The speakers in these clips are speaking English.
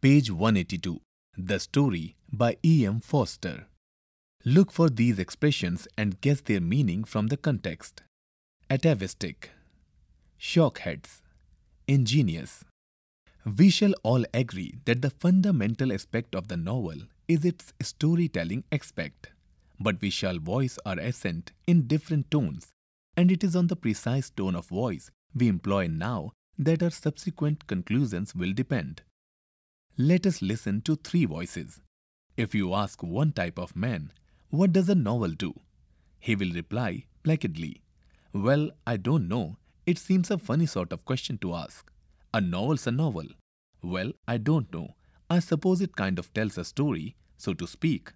page 182. The Story by E. M. Foster. Look for these expressions and guess their meaning from the context. Atavistic, shockheads, ingenious. We shall all agree that the fundamental aspect of the novel is its storytelling aspect, but we shall voice our assent in different tones, and it is on the precise tone of voice we employ now that our subsequent conclusions will depend let us listen to three voices. If you ask one type of man, what does a novel do? He will reply placidly, Well, I don't know. It seems a funny sort of question to ask. A novel's a novel. Well, I don't know. I suppose it kind of tells a story, so to speak.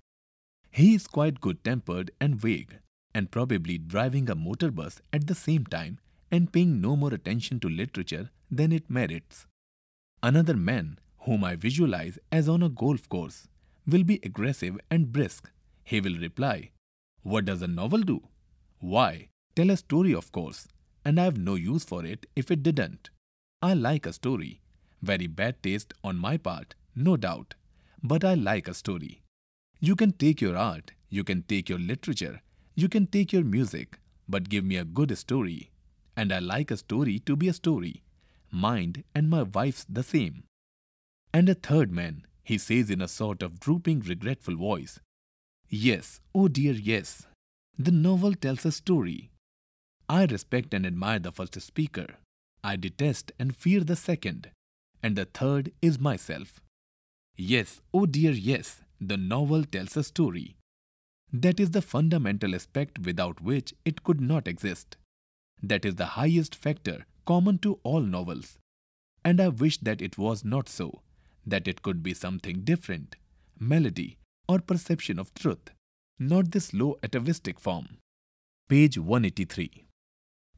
He is quite good tempered and vague, and probably driving a motor bus at the same time and paying no more attention to literature than it merits. Another man whom I visualize as on a golf course, will be aggressive and brisk. He will reply, What does a novel do? Why, tell a story, of course, and I've no use for it if it didn't. I like a story. Very bad taste on my part, no doubt, but I like a story. You can take your art, you can take your literature, you can take your music, but give me a good story. And I like a story to be a story. Mind and my wife's the same. And a third man, he says in a sort of drooping, regretful voice. Yes, oh dear, yes. The novel tells a story. I respect and admire the first speaker. I detest and fear the second. And the third is myself. Yes, oh dear, yes, the novel tells a story. That is the fundamental aspect without which it could not exist. That is the highest factor common to all novels. And I wish that it was not so, that it could be something different, melody, or perception of truth, not this low atavistic form. Page 183.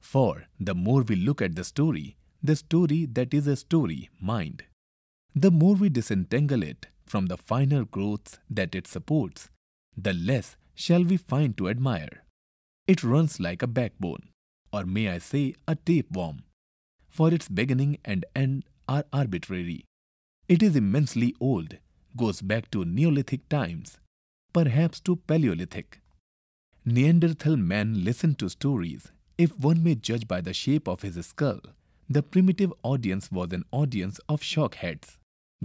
For the more we look at the story, the story that is a story, mind, the more we disentangle it from the finer growths that it supports, the less shall we find to admire. It runs like a backbone, or may I say a tapeworm, for its beginning and end are arbitrary, it is immensely old, goes back to Neolithic times, perhaps to Paleolithic. Neanderthal man listened to stories. If one may judge by the shape of his skull, the primitive audience was an audience of shockheads,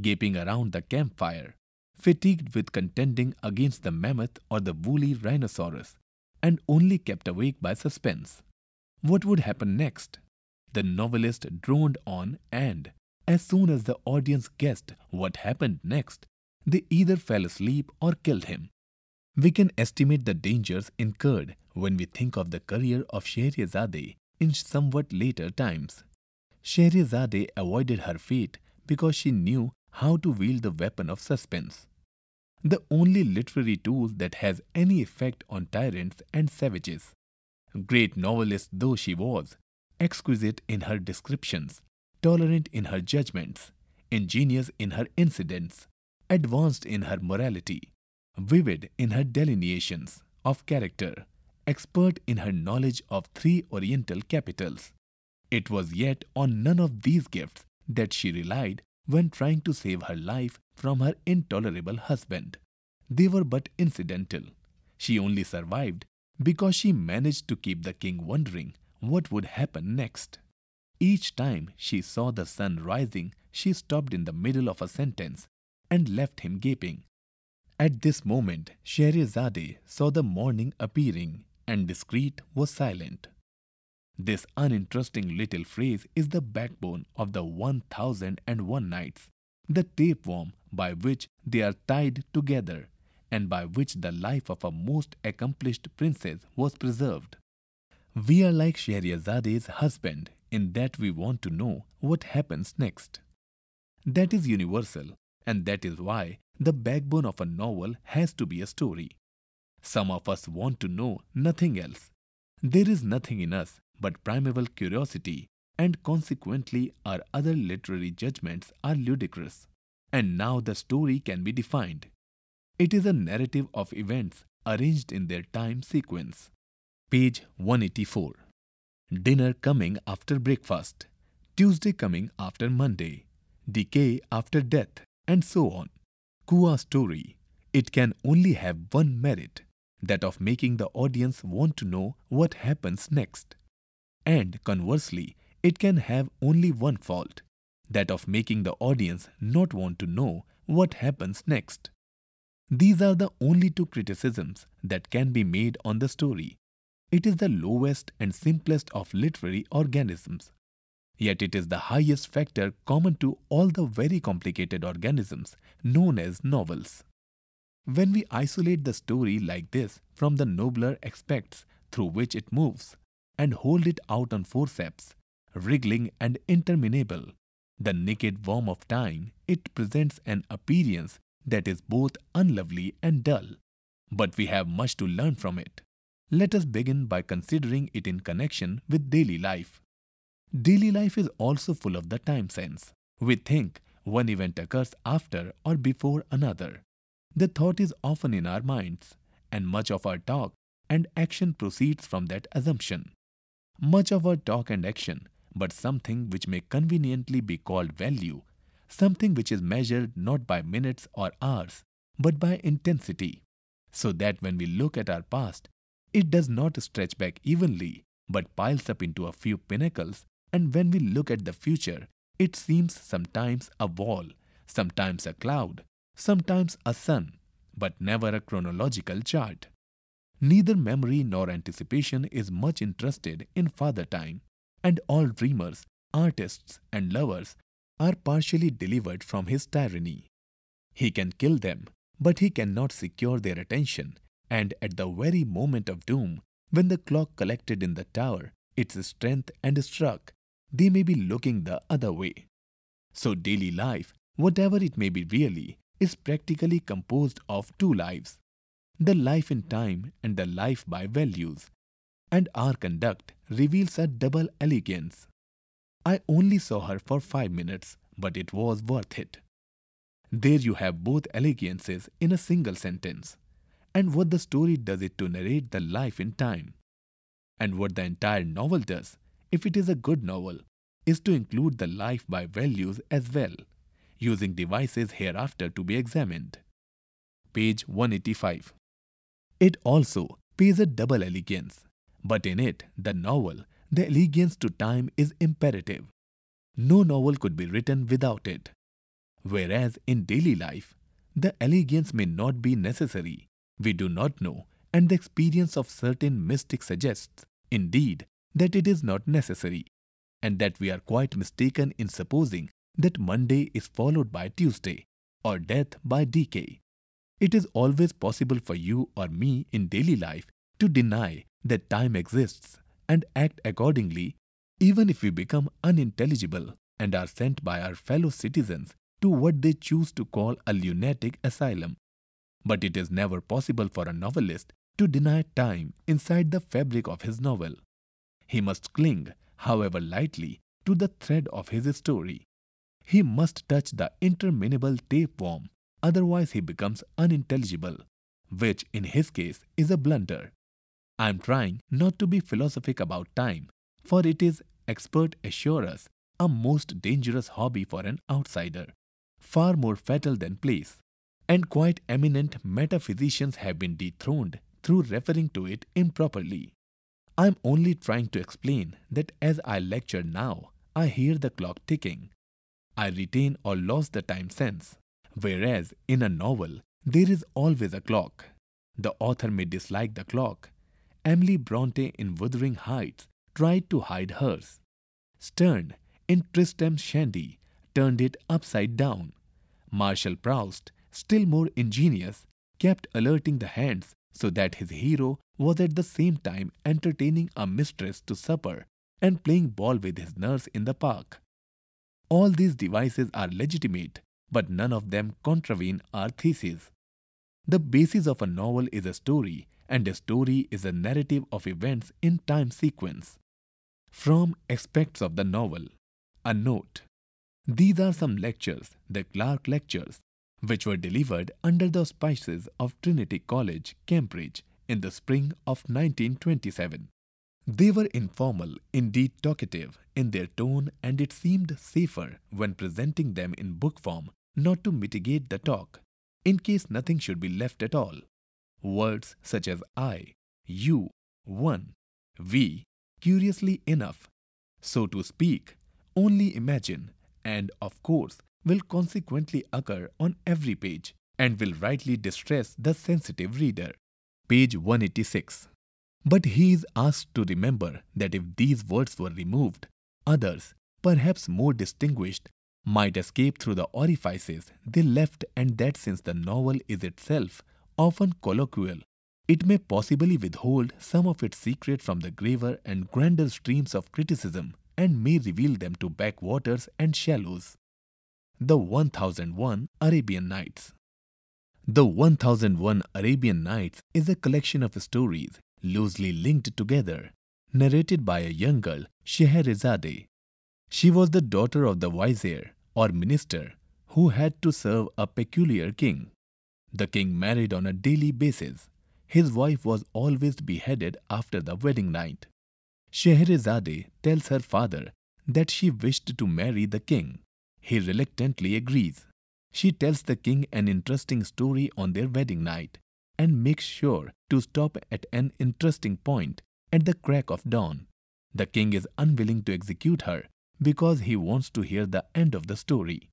gaping around the campfire, fatigued with contending against the mammoth or the woolly rhinoceros, and only kept awake by suspense. What would happen next? The novelist droned on and, as soon as the audience guessed what happened next, they either fell asleep or killed him. We can estimate the dangers incurred when we think of the career of Scheherazade in somewhat later times. Scheherazade avoided her fate because she knew how to wield the weapon of suspense. The only literary tool that has any effect on tyrants and savages. Great novelist though she was, exquisite in her descriptions, tolerant in her judgments, ingenious in her incidents, advanced in her morality, vivid in her delineations of character, expert in her knowledge of three Oriental capitals. It was yet on none of these gifts that she relied when trying to save her life from her intolerable husband. They were but incidental. She only survived because she managed to keep the king wondering what would happen next. Each time she saw the sun rising, she stopped in the middle of a sentence and left him gaping. At this moment, Shahrazade saw the morning appearing and discreet was silent. This uninteresting little phrase is the backbone of the 1001 Nights, the tapeworm by which they are tied together and by which the life of a most accomplished princess was preserved. We are like Shahrazade's husband in that we want to know what happens next. That is universal, and that is why the backbone of a novel has to be a story. Some of us want to know nothing else. There is nothing in us but primeval curiosity, and consequently, our other literary judgments are ludicrous. And now the story can be defined. It is a narrative of events arranged in their time sequence. Page 184. Dinner coming after breakfast, Tuesday coming after Monday, decay after death, and so on. Kua's story, it can only have one merit, that of making the audience want to know what happens next. And conversely, it can have only one fault, that of making the audience not want to know what happens next. These are the only two criticisms that can be made on the story it is the lowest and simplest of literary organisms. Yet it is the highest factor common to all the very complicated organisms known as novels. When we isolate the story like this from the nobler aspects through which it moves and hold it out on forceps, wriggling and interminable, the naked worm of time, it presents an appearance that is both unlovely and dull. But we have much to learn from it. Let us begin by considering it in connection with daily life. Daily life is also full of the time sense. We think one event occurs after or before another. The thought is often in our minds, and much of our talk and action proceeds from that assumption. Much of our talk and action, but something which may conveniently be called value, something which is measured not by minutes or hours, but by intensity. So that when we look at our past, it does not stretch back evenly, but piles up into a few pinnacles, and when we look at the future, it seems sometimes a wall, sometimes a cloud, sometimes a sun, but never a chronological chart. Neither memory nor anticipation is much interested in father time, and all dreamers, artists, and lovers are partially delivered from his tyranny. He can kill them, but he cannot secure their attention and at the very moment of doom, when the clock collected in the tower its strength and struck, they may be looking the other way. So, daily life, whatever it may be really, is practically composed of two lives the life in time and the life by values. And our conduct reveals a double elegance. I only saw her for five minutes, but it was worth it. There you have both elegances in a single sentence and what the story does it to narrate the life in time. And what the entire novel does, if it is a good novel, is to include the life by values as well, using devices hereafter to be examined. Page 185. It also pays a double allegiance, but in it, the novel, the allegiance to time is imperative. No novel could be written without it. Whereas in daily life, the allegiance may not be necessary we do not know, and the experience of certain mystics suggests, indeed, that it is not necessary, and that we are quite mistaken in supposing that Monday is followed by Tuesday, or death by decay. It is always possible for you or me in daily life to deny that time exists and act accordingly, even if we become unintelligible and are sent by our fellow citizens to what they choose to call a lunatic asylum but it is never possible for a novelist to deny time inside the fabric of his novel. He must cling, however lightly, to the thread of his story. He must touch the interminable tapeworm, otherwise, he becomes unintelligible, which in his case is a blunder. I am trying not to be philosophic about time, for it is, expert assure us, a most dangerous hobby for an outsider, far more fatal than place and quite eminent metaphysicians have been dethroned through referring to it improperly. I'm only trying to explain that as I lecture now, I hear the clock ticking. I retain or lose the time sense, whereas in a novel, there is always a clock. The author may dislike the clock. Emily Bronte in Wuthering Heights tried to hide hers. Stern in Tristram Shandy turned it upside down. Marshall Proust still more ingenious, kept alerting the hands so that his hero was at the same time entertaining a mistress to supper and playing ball with his nurse in the park. All these devices are legitimate, but none of them contravene our thesis. The basis of a novel is a story, and a story is a narrative of events in time sequence. From Aspects of the Novel A Note These are some lectures, the Clark Lectures, which were delivered under the auspices of Trinity College, Cambridge, in the spring of 1927. They were informal, indeed talkative, in their tone, and it seemed safer when presenting them in book form not to mitigate the talk, in case nothing should be left at all. Words such as I, you, one, we, curiously enough, so to speak, only imagine, and of course, will consequently occur on every page and will rightly distress the sensitive reader. Page 186. But he is asked to remember that if these words were removed, others, perhaps more distinguished, might escape through the orifices they left, and that since the novel is itself often colloquial, it may possibly withhold some of its secret from the graver and grander streams of criticism and may reveal them to backwaters and shallows. The 1001 Arabian Nights The 1001 Arabian Nights is a collection of stories loosely linked together, narrated by a young girl, Scheherazade. She was the daughter of the vizier or minister who had to serve a peculiar king. The king married on a daily basis. His wife was always beheaded after the wedding night. Scheherazade tells her father that she wished to marry the king. He reluctantly agrees. She tells the king an interesting story on their wedding night and makes sure to stop at an interesting point at the crack of dawn. The king is unwilling to execute her because he wants to hear the end of the story.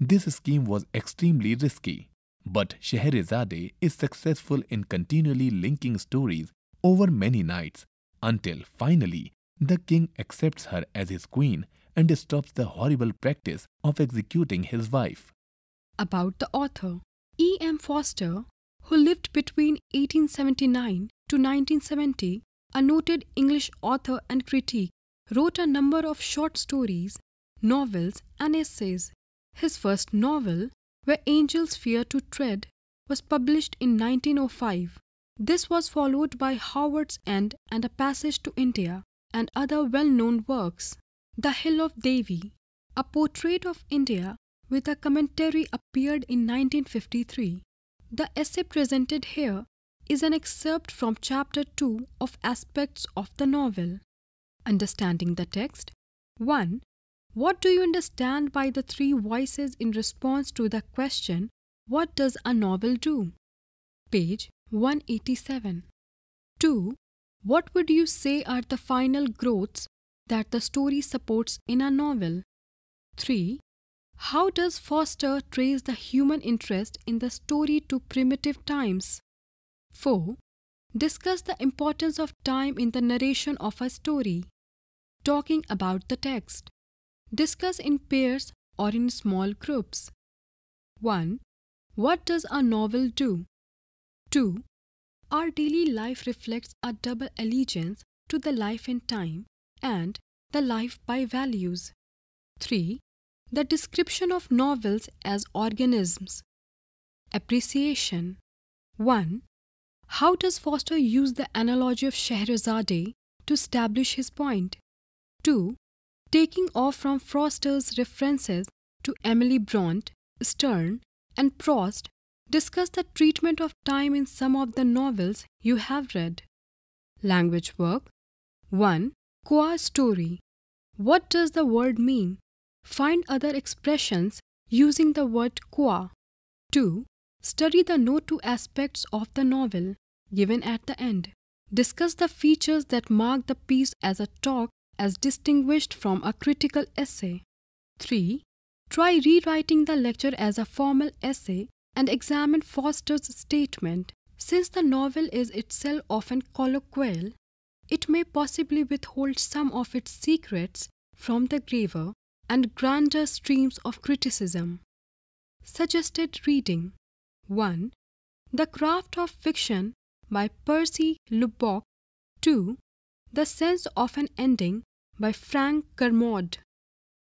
This scheme was extremely risky, but Scheherazade is successful in continually linking stories over many nights until finally the king accepts her as his queen and stops the horrible practice of executing his wife. About the author E. M. Foster, who lived between 1879 to 1970, a noted English author and critic, wrote a number of short stories, novels, and essays. His first novel, Where Angels Fear to Tread, was published in 1905. This was followed by Howard's End and A Passage to India and other well known works. The Hill of Devi, a portrait of India with a commentary appeared in 1953. The essay presented here is an excerpt from chapter 2 of Aspects of the Novel. Understanding the text 1. What do you understand by the three voices in response to the question, What does a novel do? Page 187. 2. What would you say are the final growths that the story supports in a novel? 3. How does Foster trace the human interest in the story to primitive times? 4. Discuss the importance of time in the narration of a story. Talking about the text. Discuss in pairs or in small groups. 1. What does a novel do? 2. Our daily life reflects a double allegiance to the life and time and the life by values. 3. The description of novels as organisms. Appreciation 1. How does Foster use the analogy of Scheherazade to establish his point? 2. Taking off from Foster's references to Emily Bront, Stern, and Prost, discuss the treatment of time in some of the novels you have read. Language work 1. Qua story. What does the word mean? Find other expressions using the word qua. 2. Study the note two aspects of the novel given at the end. Discuss the features that mark the piece as a talk as distinguished from a critical essay. 3. Try rewriting the lecture as a formal essay and examine Foster's statement. Since the novel is itself often colloquial, it may possibly withhold some of its secrets from the graver and grander streams of criticism. Suggested reading 1. The Craft of Fiction by Percy Lubbock 2. The Sense of an Ending by Frank Kermode